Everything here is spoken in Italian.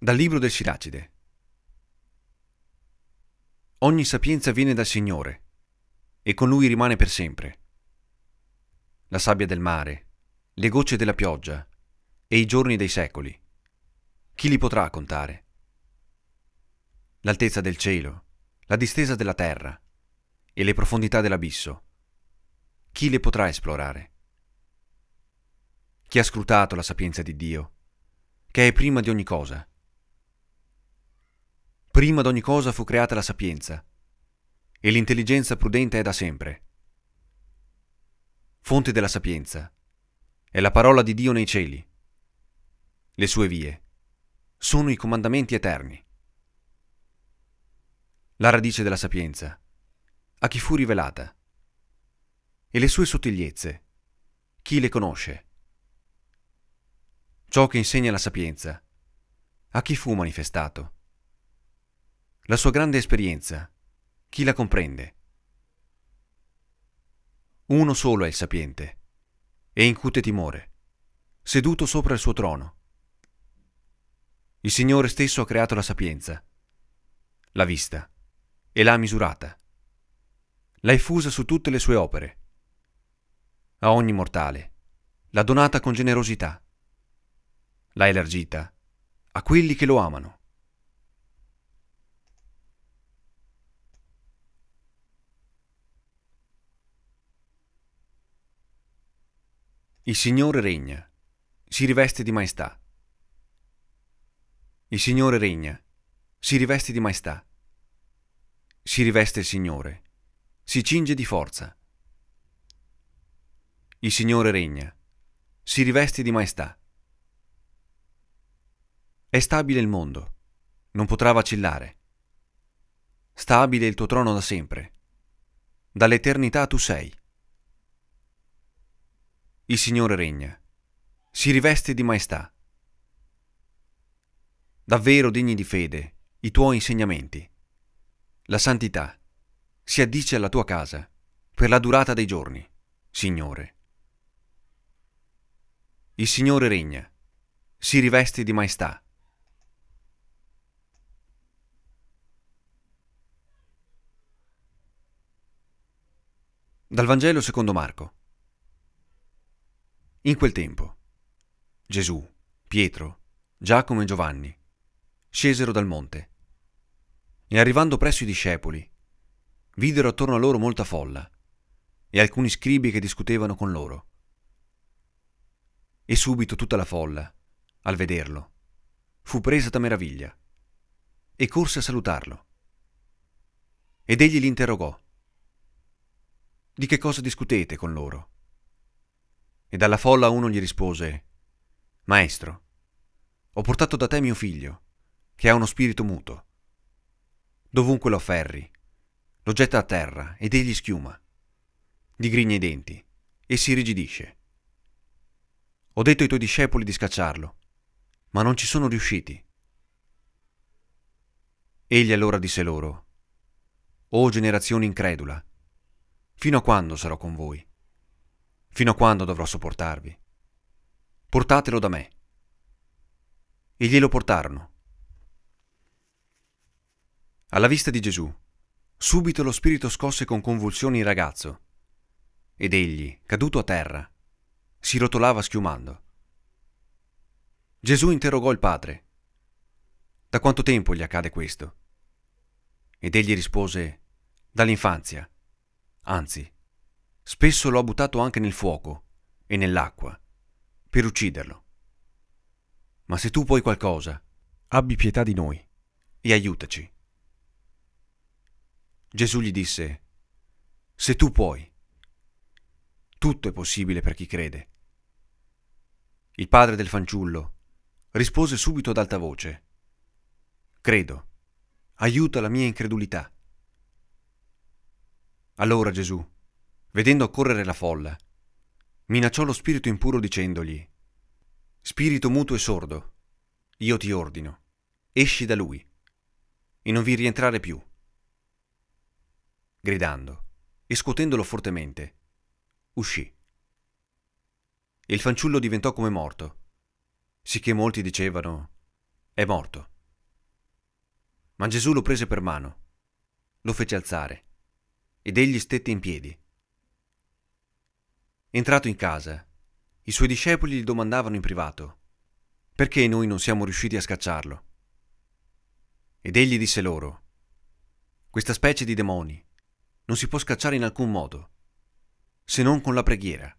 Dal libro del Siracide. Ogni sapienza viene dal Signore e con Lui rimane per sempre. La sabbia del mare, le gocce della pioggia e i giorni dei secoli. Chi li potrà contare? L'altezza del cielo, la distesa della terra e le profondità dell'abisso. Chi le potrà esplorare? Chi ha scrutato la sapienza di Dio, che è prima di ogni cosa? Prima di ogni cosa fu creata la sapienza, e l'intelligenza prudente è da sempre. Fonte della sapienza è la parola di Dio nei cieli. Le sue vie sono i comandamenti eterni. La radice della sapienza, a chi fu rivelata, e le sue sottigliezze, chi le conosce. Ciò che insegna la sapienza, a chi fu manifestato la sua grande esperienza, chi la comprende? Uno solo è il sapiente, e incute timore, seduto sopra il suo trono. Il Signore stesso ha creato la sapienza, l'ha vista e l'ha misurata, l'ha effusa su tutte le sue opere, a ogni mortale, l'ha donata con generosità, l'ha elargita a quelli che lo amano. Il Signore regna, si riveste di maestà. Il Signore regna, si riveste di maestà. Si riveste il Signore, si cinge di forza. Il Signore regna, si riveste di maestà. È stabile il mondo, non potrà vacillare. Stabile il tuo trono da sempre. Dall'eternità tu sei. Il Signore regna, si riveste di maestà. Davvero degni di fede i tuoi insegnamenti. La santità si addice alla tua casa per la durata dei giorni, Signore. Il Signore regna, si riveste di maestà. Dal Vangelo secondo Marco. In quel tempo Gesù, Pietro, Giacomo e Giovanni scesero dal monte e arrivando presso i discepoli videro attorno a loro molta folla e alcuni scribi che discutevano con loro. E subito tutta la folla, al vederlo, fu presa da meraviglia e corse a salutarlo. Ed egli li interrogò. Di che cosa discutete con loro? e dalla folla uno gli rispose Maestro, ho portato da te mio figlio, che ha uno spirito muto. Dovunque lo afferri, lo getta a terra ed egli schiuma, digrigna i denti e si rigidisce. Ho detto ai tuoi discepoli di scacciarlo, ma non ci sono riusciti. Egli allora disse loro, O generazione incredula, fino a quando sarò con voi? Fino a quando dovrò sopportarvi? Portatelo da me. E glielo portarono. Alla vista di Gesù, subito lo spirito scosse con convulsioni il ragazzo, ed egli, caduto a terra, si rotolava schiumando. Gesù interrogò il padre. Da quanto tempo gli accade questo? Ed egli rispose, dall'infanzia, anzi, Spesso lo ha buttato anche nel fuoco e nell'acqua, per ucciderlo. Ma se tu puoi qualcosa, abbi pietà di noi e aiutaci. Gesù gli disse, se tu puoi, tutto è possibile per chi crede. Il padre del fanciullo rispose subito ad alta voce, credo, aiuta la mia incredulità. Allora Gesù vedendo accorrere la folla. Minacciò lo spirito impuro dicendogli, Spirito muto e sordo, io ti ordino, esci da lui e non vi rientrare più. Gridando e scuotendolo fortemente, uscì. E Il fanciullo diventò come morto, sicché molti dicevano, è morto. Ma Gesù lo prese per mano, lo fece alzare, ed egli stette in piedi. Entrato in casa, i suoi discepoli gli domandavano in privato, perché noi non siamo riusciti a scacciarlo? Ed egli disse loro, questa specie di demoni non si può scacciare in alcun modo, se non con la preghiera.